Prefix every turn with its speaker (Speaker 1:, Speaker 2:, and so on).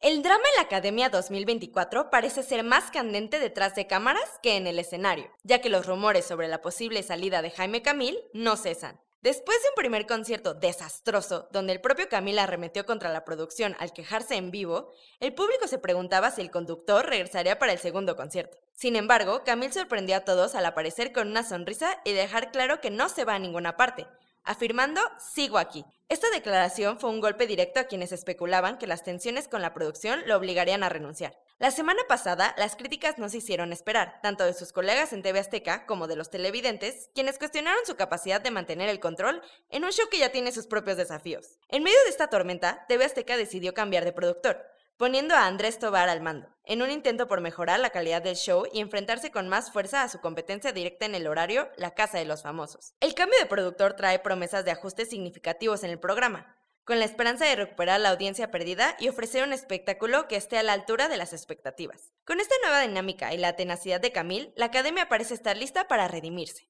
Speaker 1: El drama en la Academia 2024 parece ser más candente detrás de cámaras que en el escenario, ya que los rumores sobre la posible salida de Jaime Camil no cesan. Después de un primer concierto desastroso, donde el propio Camil arremetió contra la producción al quejarse en vivo, el público se preguntaba si el conductor regresaría para el segundo concierto. Sin embargo, Camil sorprendió a todos al aparecer con una sonrisa y dejar claro que no se va a ninguna parte, afirmando, sigo aquí. Esta declaración fue un golpe directo a quienes especulaban que las tensiones con la producción lo obligarían a renunciar. La semana pasada, las críticas no se hicieron esperar, tanto de sus colegas en TV Azteca como de los televidentes, quienes cuestionaron su capacidad de mantener el control en un show que ya tiene sus propios desafíos. En medio de esta tormenta, TV Azteca decidió cambiar de productor, poniendo a Andrés Tobar al mando en un intento por mejorar la calidad del show y enfrentarse con más fuerza a su competencia directa en el horario, La Casa de los Famosos. El cambio de productor trae promesas de ajustes significativos en el programa, con la esperanza de recuperar la audiencia perdida y ofrecer un espectáculo que esté a la altura de las expectativas. Con esta nueva dinámica y la tenacidad de Camille, la academia parece estar lista para redimirse.